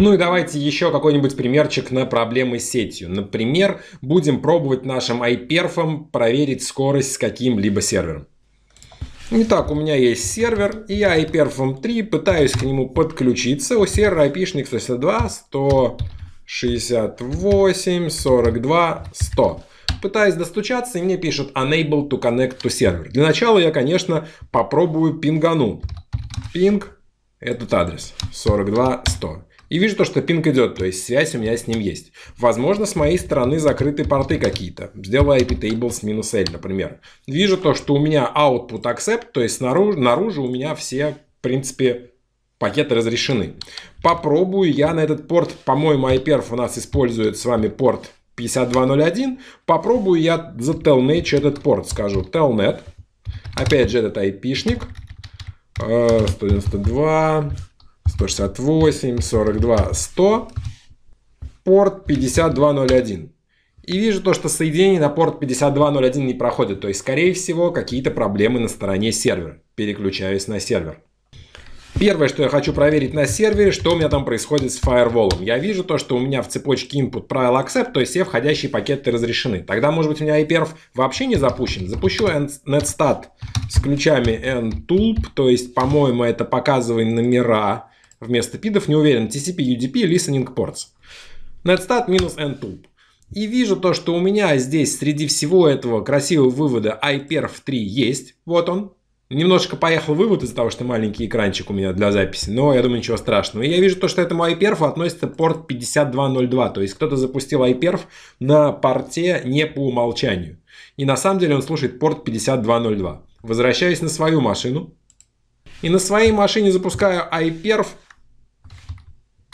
Ну и давайте еще какой-нибудь примерчик на проблемы с сетью. Например, будем пробовать нашим iPerf проверить скорость с каким-либо сервером. Итак, у меня есть сервер, и я iPerfom 3 пытаюсь к нему подключиться. У сервера IP-шник 162, 168, 42, 100 пытаюсь достучаться, и мне пишут Unable to connect to server. Для начала я, конечно, попробую пингану. Пинг – этот адрес 42100. И вижу то, что пинг идет, то есть связь у меня с ним есть. Возможно, с моей стороны закрыты порты какие-то. Сделаю IP table с минус L, например. Вижу то, что у меня output accept, то есть наружу, наружу у меня все, в принципе, пакеты разрешены. Попробую я на этот порт, по-моему, iPerf у нас использует с вами порт 5201. Попробую я за telnet этот порт, скажу telnet. Опять же, этот IP-шник. 192 э, 168, 42, 100, порт 5201. И вижу то, что соединение на порт 5201 не проходит. То есть, скорее всего, какие-то проблемы на стороне сервера. Переключаюсь на сервер. Первое, что я хочу проверить на сервере, что у меня там происходит с фаерволом. Я вижу то, что у меня в цепочке input правил accept, то есть все входящие пакеты разрешены. Тогда, может быть, у меня iperf вообще не запущен. Запущу netstat с ключами ntulp, то есть, по-моему, это показывает номера Вместо пидов не уверен TCP, UDP, listening ports. Netstat минус nTulp. И вижу то, что у меня здесь среди всего этого красивого вывода iPerf 3 есть. Вот он. Немножко поехал вывод из-за того, что маленький экранчик у меня для записи, но я думаю, ничего страшного. И я вижу то, что этому iPerf относится порт 5202, то есть кто-то запустил iPerf на порте не по умолчанию. И на самом деле он слушает порт 5202. Возвращаюсь на свою машину, и на своей машине запускаю iPerf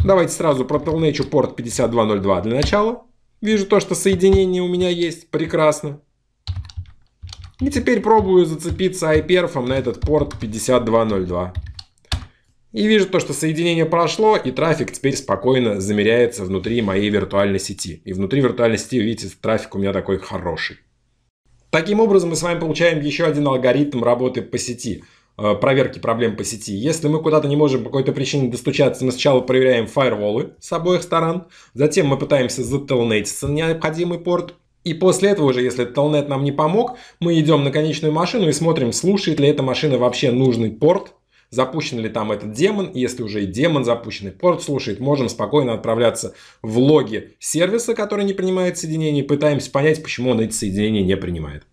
Давайте сразу протолнечу порт 5202 для начала. Вижу то, что соединение у меня есть. Прекрасно. И теперь пробую зацепиться iPerf на этот порт 5202. И вижу то, что соединение прошло, и трафик теперь спокойно замеряется внутри моей виртуальной сети. И внутри виртуальной сети, видите, трафик у меня такой хороший. Таким образом, мы с вами получаем еще один алгоритм работы по сети – Э, проверки проблем по сети. Если мы куда-то не можем по какой-то причине достучаться, мы сначала проверяем фаерволы с обоих сторон, затем мы пытаемся зателнетиться на необходимый порт, и после этого уже, если Telnet нам не помог, мы идем на конечную машину и смотрим, слушает ли эта машина вообще нужный порт, запущен ли там этот демон. Если уже и демон запущенный порт слушает, можем спокойно отправляться в логи сервиса, который не принимает соединение, и пытаемся понять, почему он эти соединения не принимает.